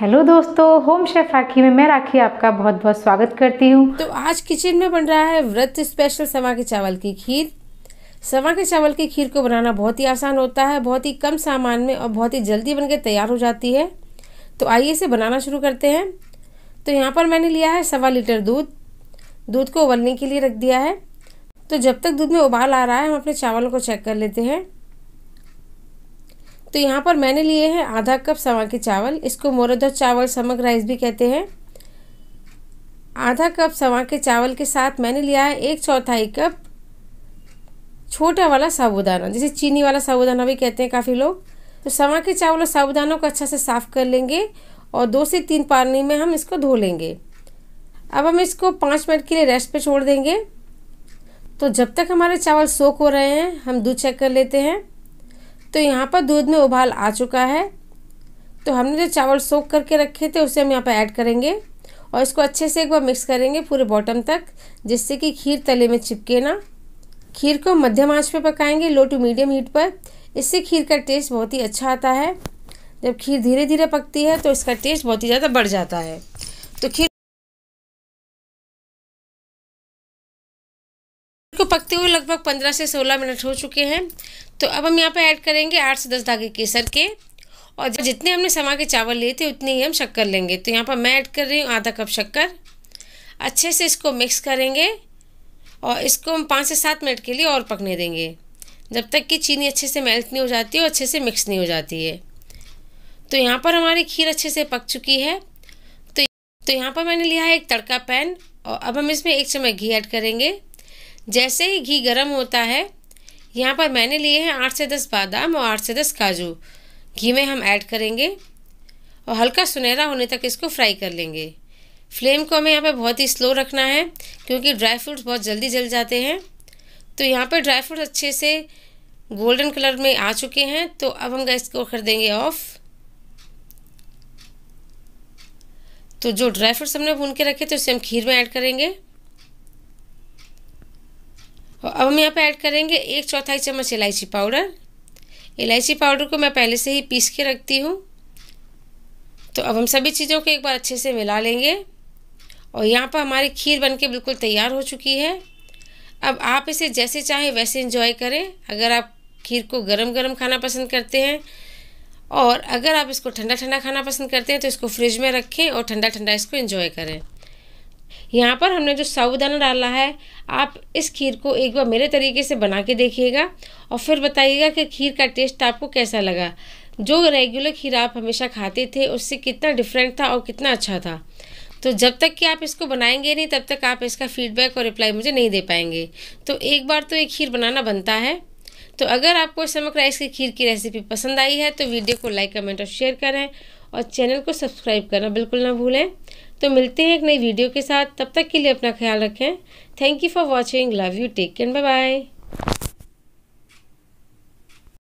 hello दोस्तों home chef राखी में मैं राखी आपका बहुत बहुत स्वागत करती हूँ तो आज किचन में बन रहा है व्रत स्पेशल सवा के चावल की खीर सवा के चावल की खीर को बनाना बहुत ही आसान होता है बहुत ही कम सामान में और बहुत ही जल्दी बनकर तैयार हो जाती है तो आइए इसे बनाना शुरू करते हैं तो यहाँ पर मैंने लिया है सवा लीटर दूध दूध को उबलने के लिए रख दिया है तो जब तक दूध में उबाल आ रहा है हम अपने चावल को चेक कर लेते हैं तो यहाँ पर मैंने लिए हैं आधा कप सवा के चावल इसको मोरदर चावल समक राइस भी कहते हैं आधा कप सवा के चावल के साथ मैंने लिया है एक चौथाई कप छोटा वाला साबुदाना जिसे चीनी वाला साबुदाना भी कहते हैं काफ़ी लोग तो सवा के चावल और साबुदानों को अच्छा से साफ़ कर लेंगे और दो से तीन पानी में हम इसको धो लेंगे अब हम इसको पाँच मिनट के लिए रेस्ट पे छोड़ देंगे तो जब तक हमारे चावल सोख हो रहे हैं हम दूध चेक कर लेते हैं तो यहाँ पर दूध में उबाल आ चुका है तो हमने जो चावल सोख करके रखे थे उसे हम यहाँ पर ऐड करेंगे और इसको अच्छे से एक बार मिक्स करेंगे पूरे बॉटम तक जिससे कि खीर तले में चिपके ना खीर को मध्यम आंच पर पकाएंगे लो टू मीडियम हीट पर इससे खीर का टेस्ट बहुत ही अच्छा आता है जब खीर धीरे धीरे पकती है तो इसका टेस्ट बहुत ही ज़्यादा बढ़ जाता है तो खीर पकते हुए लगभग पंद्रह से सोलह मिनट हो चुके हैं तो अब हम यहाँ पर ऐड करेंगे आठ से दस धागे केसर के और जितने हमने समा के चावल लिए थे उतने ही हम शक्कर लेंगे तो यहाँ पर मैं ऐड कर रही हूँ आधा कप शक्कर अच्छे से इसको मिक्स करेंगे और इसको हम पाँच से सात मिनट के लिए और पकने देंगे जब तक कि चीनी अच्छे से मेल्ट नहीं हो जाती और अच्छे से मिक्स नहीं हो जाती है तो यहाँ पर हमारी खीर अच्छे से पक चुकी है तो तो यहाँ पर मैंने लिया है एक तड़का पैन और अब हम इसमें एक चम्मच घी ऐड करेंगे जैसे ही घी गर्म होता है यहाँ पर मैंने लिए हैं आठ से दस बादाम और आठ से दस काजू घी में हम ऐड करेंगे और हल्का सुनहरा होने तक इसको फ्राई कर लेंगे फ्लेम को हमें यहाँ पर बहुत ही स्लो रखना है क्योंकि ड्राई फ्रूट्स बहुत जल्दी जल जाते हैं तो यहाँ पर ड्राई फ्रूट्स अच्छे से गोल्डन कलर में आ चुके हैं तो अब हम गैस को कर देंगे ऑफ तो जो ड्राई फ्रूट्स हमने भून के रखे थे उसे हम खीर में ऐड करेंगे और अब हम यहाँ पर ऐड करेंगे एक चौथाई चम्मच इलायची पाउडर इलायची पाउडर को मैं पहले से ही पीस के रखती हूँ तो अब हम सभी चीज़ों को एक बार अच्छे से मिला लेंगे और यहाँ पर हमारी खीर बनके बिल्कुल तैयार हो चुकी है अब आप इसे जैसे चाहें वैसे इंजॉय करें अगर आप खीर को गरम गरम खाना पसंद करते हैं और अगर आप इसको ठंडा ठंडा खाना पसंद करते हैं तो इसको फ्रिज में रखें और ठंडा ठंडा इसको इंजॉय करें यहाँ पर हमने जो साबुदाना डाला है आप इस खीर को एक बार मेरे तरीके से बना के देखिएगा और फिर बताइएगा कि खीर का टेस्ट आपको कैसा लगा जो रेगुलर खीर आप हमेशा खाते थे उससे कितना डिफरेंट था और कितना अच्छा था तो जब तक कि आप इसको बनाएंगे नहीं तब तक आप इसका फीडबैक और रिप्लाई मुझे नहीं दे पाएंगे तो एक बार तो ये खीर बनाना बनता है तो अगर आपको समक राइस की खीर की रेसिपी पसंद आई है तो वीडियो को लाइक कमेंट और शेयर करें और चैनल को सब्सक्राइब करना बिल्कुल ना भूलें तो मिलते हैं एक नई वीडियो के साथ तब तक के लिए अपना ख्याल रखें thank you for watching love you take and bye bye